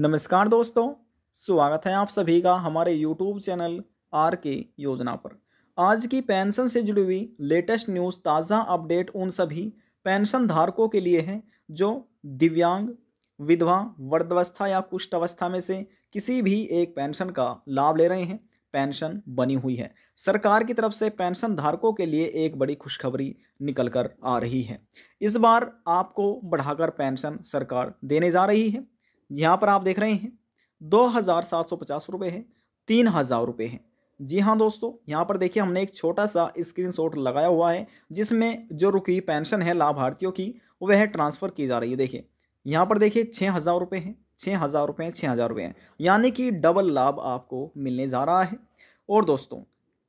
नमस्कार दोस्तों स्वागत है आप सभी का हमारे यूट्यूब चैनल आर के योजना पर आज की पेंशन से जुड़ी हुई लेटेस्ट न्यूज़ ताज़ा अपडेट उन सभी पेंशन धारकों के लिए है जो दिव्यांग विधवा वृद्धावस्था या कुष्ठ अवस्था में से किसी भी एक पेंशन का लाभ ले रहे हैं पेंशन बनी हुई है सरकार की तरफ से पेंशन धारकों के लिए एक बड़ी खुशखबरी निकल कर आ रही है इस बार आपको बढ़ाकर पेंशन सरकार देने जा रही है यहाँ पर आप देख रहे हैं दो हज़ार सात सौ पचास रुपये है तीन हज़ार रुपये है जी हाँ दोस्तों यहाँ पर देखिए हमने एक छोटा सा स्क्रीनशॉट लगाया हुआ है जिसमें जो रुकी पेंशन है लाभार्थियों की वह ट्रांसफ़र की जा रही है देखिए यहाँ पर देखिए छः हज़ार रुपये हैं छः हज़ार रुपये हैं छः हज़ार रुपये हैं यानी कि डबल लाभ आपको मिलने जा रहा है और दोस्तों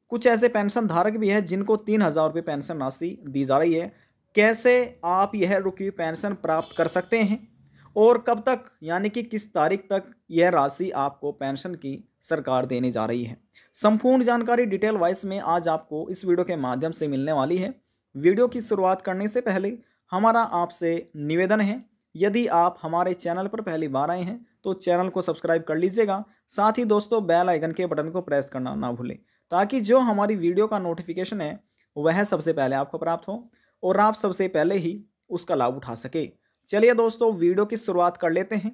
कुछ ऐसे पेंशन धारक भी हैं जिनको तीन हज़ार रुपये पेंशन राशि दी जा रही है कैसे आप यह रुकी पेंशन प्राप्त कर सकते हैं और कब तक यानी कि किस तारीख तक यह राशि आपको पेंशन की सरकार देने जा रही है संपूर्ण जानकारी डिटेल वाइज में आज आपको इस वीडियो के माध्यम से मिलने वाली है वीडियो की शुरुआत करने से पहले हमारा आपसे निवेदन है यदि आप हमारे चैनल पर पहली बार आए हैं तो चैनल को सब्सक्राइब कर लीजिएगा साथ ही दोस्तों बेल आइकन के बटन को प्रेस करना ना भूलें ताकि जो हमारी वीडियो का नोटिफिकेशन है वह सबसे पहले आपको प्राप्त हो और आप सबसे पहले ही उसका लाभ उठा सके चलिए दोस्तों वीडियो की शुरुआत कर लेते हैं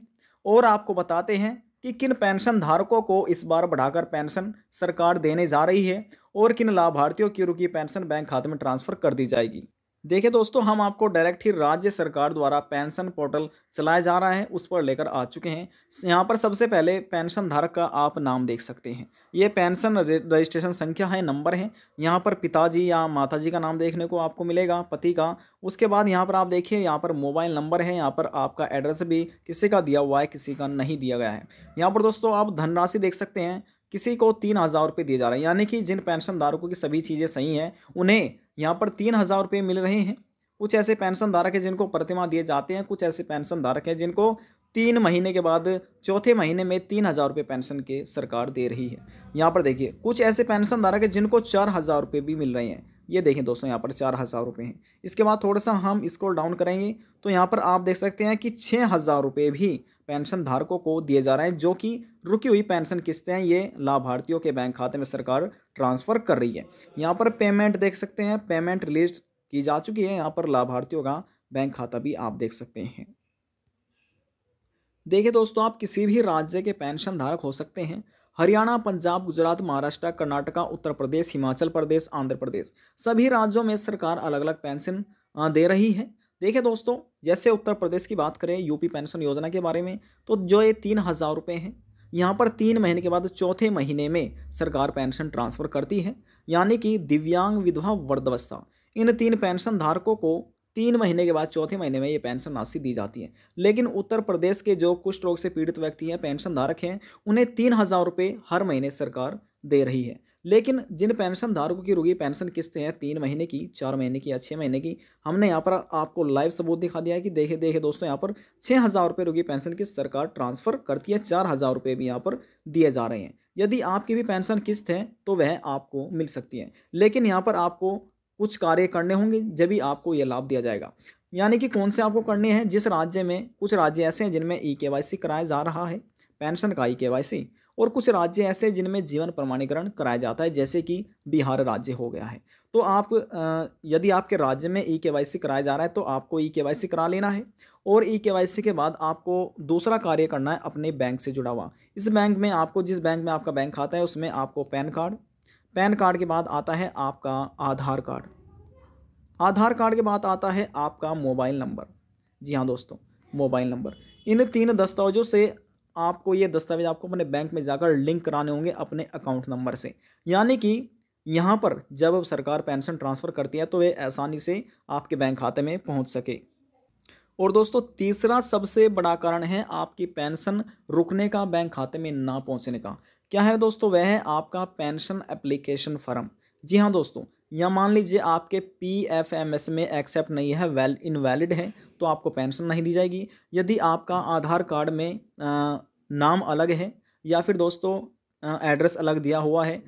और आपको बताते हैं कि किन पेंशन धारकों को इस बार बढ़ाकर पेंशन सरकार देने जा रही है और किन लाभार्थियों की रुकी पेंशन बैंक खाते में ट्रांसफर कर दी जाएगी देखिए दोस्तों हम आपको डायरेक्ट ही राज्य सरकार द्वारा पेंशन पोर्टल चलाया जा रहा है उस पर लेकर आ चुके हैं यहाँ पर सबसे पहले पेंशन धारक का आप नाम देख सकते हैं ये पेंशन रजिस्ट्रेशन संख्या है नंबर है यहाँ पर पिताजी या माताजी का नाम देखने को आपको मिलेगा पति का उसके बाद यहाँ पर आप देखिए यहाँ पर मोबाइल नंबर है यहाँ पर आपका एड्रेस भी किसी का दिया हुआ है किसी का नहीं दिया गया है यहाँ पर दोस्तों आप धनराशि देख सकते हैं किसी को तीन हज़ार रुपये दिए जा रहे हैं यानी कि जिन पेंशनदारों को की सभी चीज़ें सही हैं उन्हें यहाँ पर तीन हज़ार रुपये मिल रहे हैं कुछ ऐसे पेंशन धारक हैं जिनको प्रतिमा दिए जाते हैं कुछ ऐसे पेंशन धारक हैं जिनको तीन महीने के बाद चौथे महीने में तीन हज़ार रुपये पेंशन के सरकार दे रही है यहाँ पर देखिए कुछ ऐसे पेंशन धारक हैं जिनको चार हज़ार रुपये भी मिल रहे हैं ये देखें दोस्तों यहाँ पर चार हज़ार रुपये हैं इसके बाद थोड़ा सा हम स्क्रॉल डाउन करेंगे तो यहाँ पर आप देख सकते हैं कि छः हज़ार रुपये भी पेंशन धारकों को दिए जा रहे हैं जो कि रुकी हुई पेंशन किस्तें ये लाभार्थियों के बैंक खाते में सरकार ट्रांसफ़र कर रही है यहाँ पर पेमेंट देख सकते हैं पेमेंट रिलीज की जा चुकी है यहाँ पर लाभार्थियों का बैंक खाता भी आप देख सकते हैं देखिए दोस्तों आप किसी भी राज्य के पेंशन धारक हो सकते हैं हरियाणा पंजाब गुजरात महाराष्ट्र कर्नाटका उत्तर प्रदेश हिमाचल प्रदेश आंध्र प्रदेश सभी राज्यों में सरकार अलग अलग पेंशन दे रही है देखिए दोस्तों जैसे उत्तर प्रदेश की बात करें यूपी पेंशन योजना के बारे में तो जो ये तीन हज़ार रुपये हैं यहाँ पर तीन महीने के बाद चौथे महीने में सरकार पेंशन ट्रांसफ़र करती है यानी कि दिव्यांग विधवा वर्धवस्था इन तीन पेंशन धारकों को तीन महीने के बाद चौथे महीने में ये पेंशन राशि दी जाती है लेकिन उत्तर प्रदेश के जो कुछ रोग से पीड़ित व्यक्ति हैं पेंशन धारक हैं उन्हें तीन हज़ार रुपये हर महीने सरकार दे रही है लेकिन जिन पेंशन धारकों की रुकी पेंशन किस्त है तीन महीने की चार महीने की या छः महीने की हमने यहाँ पर आपको लाइव सबूत दिखा दिया है कि देखे देखे दोस्तों यहाँ पर छः हज़ार रुपये रुकी पेंशन किस्त सरकार ट्रांसफ़र करती है चार हज़ार रुपये भी यहाँ पर दिए जा रहे हैं यदि आपकी भी पेंशन किस्त है तो वह आपको मिल सकती है लेकिन यहाँ पर आपको कुछ कार्य करने होंगे जब भी आपको यह लाभ दिया जाएगा यानी कि कौन से आपको करने हैं जिस राज्य में कुछ राज्य ऐसे हैं जिनमें ई के वाई सी कराया जा रहा है पेंशन का ई के वाई सी और कुछ राज्य ऐसे जिनमें जीवन प्रमाणीकरण कराया जाता है जैसे कि बिहार राज्य हो गया है तो आप यदि आपके राज्य में ई के कराया जा रहा है तो आपको ई के करा लेना है और ई के के बाद आपको दूसरा कार्य करना है अपने बैंक से जुड़ा हुआ इस बैंक में आपको जिस बैंक में आपका बैंक खाता है उसमें आपको पैन कार्ड पैन कार्ड के बाद आता है आपका आधार कार्ड आधार कार्ड के बाद आता है आपका मोबाइल नंबर जी हाँ दोस्तों मोबाइल नंबर इन तीन दस्तावेजों से आपको ये दस्तावेज आपको अपने बैंक में जाकर लिंक कराने होंगे अपने अकाउंट नंबर से यानी कि यहाँ पर जब सरकार पेंशन ट्रांसफ़र करती है तो वे आसानी से आपके बैंक खाते में पहुँच सके और दोस्तों तीसरा सबसे बड़ा कारण है आपकी पेंशन रुकने का बैंक खाते में ना पहुँचने का क्या है दोस्तों वह है आपका पेंशन एप्लीकेशन फॉर्म जी हाँ दोस्तों या मान लीजिए आपके पी एफ एम एस में एक्सेप्ट नहीं है वेल इनवैलिड है तो आपको पेंशन नहीं दी जाएगी यदि आपका आधार कार्ड में आ, नाम अलग है या फिर दोस्तों एड्रेस अलग दिया हुआ है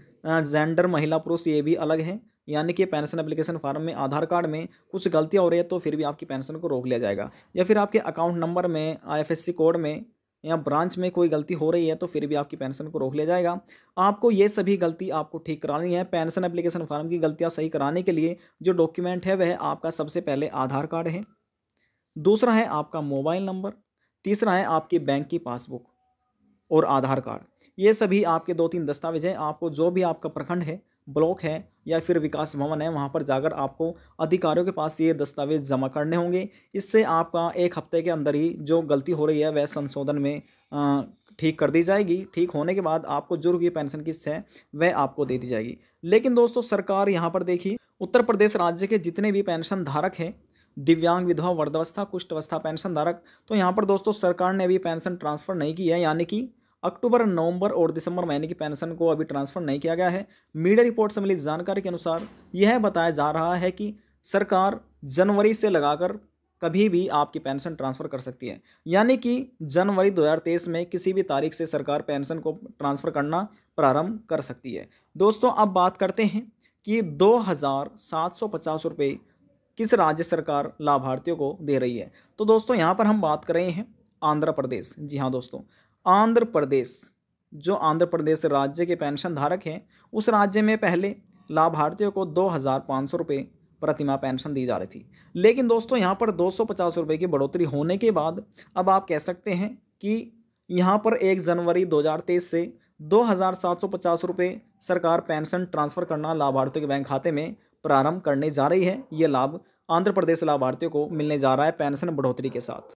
जेंडर महिला पुरुष ये भी अलग है यानी कि पेंशन एप्लीकेशन फॉर्म में आधार कार्ड में कुछ गलतियाँ हो रही है तो फिर भी आपकी पेंशन को रोक लिया जाएगा या फिर आपके अकाउंट नंबर में आईएफएससी कोड में या ब्रांच में कोई गलती हो रही है तो फिर भी आपकी पेंशन को रोक लिया जाएगा आपको ये सभी गलती आपको ठीक करानी है पेंशन एप्लीकेशन फॉर्म की गलतियाँ सही कराने के लिए जो डॉक्यूमेंट है वह आपका सबसे पहले आधार कार्ड है दूसरा है आपका मोबाइल नंबर तीसरा है आपकी बैंक की पासबुक और आधार कार्ड ये सभी आपके दो तीन दस्तावेज हैं आपको जो भी आपका प्रखंड है ब्लॉक है या फिर विकास भवन है वहाँ पर जाकर आपको अधिकारियों के पास ये दस्तावेज जमा करने होंगे इससे आपका एक हफ्ते के अंदर ही जो गलती हो रही है वह संशोधन में आ, ठीक कर दी जाएगी ठीक होने के बाद आपको जो रुपये पेंशन किस्त है वह आपको दे दी जाएगी लेकिन दोस्तों सरकार यहाँ पर देखिए उत्तर प्रदेश राज्य के जितने भी पेंशन धारक हैं दिव्यांग विधवा वर्धावस्था कुष्ठवस्था पेंशन धारक तो यहाँ पर दोस्तों सरकार ने अभी पेंशन ट्रांसफ़र नहीं की है यानी कि अक्टूबर नवंबर और दिसंबर महीने की पेंशन को अभी ट्रांसफर नहीं किया गया है मीडिया रिपोर्ट से मिली जानकारी के अनुसार यह बताया जा रहा है कि सरकार जनवरी से लगाकर कभी भी आपकी पेंशन ट्रांसफ़र कर सकती है यानी कि जनवरी 2023 में किसी भी तारीख से सरकार पेंशन को ट्रांसफ़र करना प्रारंभ कर सकती है दोस्तों अब बात करते हैं कि दो हज़ार सात सौ पचास रुपये किस राज्य सरकार लाभार्थियों को दे रही है तो दोस्तों यहाँ पर हम बात कर रहे हैं आंध्र प्रदेश जी हाँ दोस्तों आंध्र प्रदेश जो आंध्र प्रदेश राज्य के पेंशन धारक हैं उस राज्य में पहले लाभार्थियों को दो हज़ार पाँच सौ रुपये प्रतिमा पेंशन दी जा रही थी लेकिन दोस्तों यहाँ पर दो सौ पचास रुपये की बढ़ोतरी होने के बाद अब आप कह सकते हैं कि यहाँ पर एक जनवरी दो हज़ार तेईस से दो हज़ार सात सौ पचास रुपये सरकार पेंशन ट्रांसफ़र करना लाभार्थियों के बैंक खाते में प्रारंभ करने जा रही है ये लाभ आंध्र प्रदेश लाभार्थियों को मिलने जा रहा है पेंशन बढ़ोतरी के साथ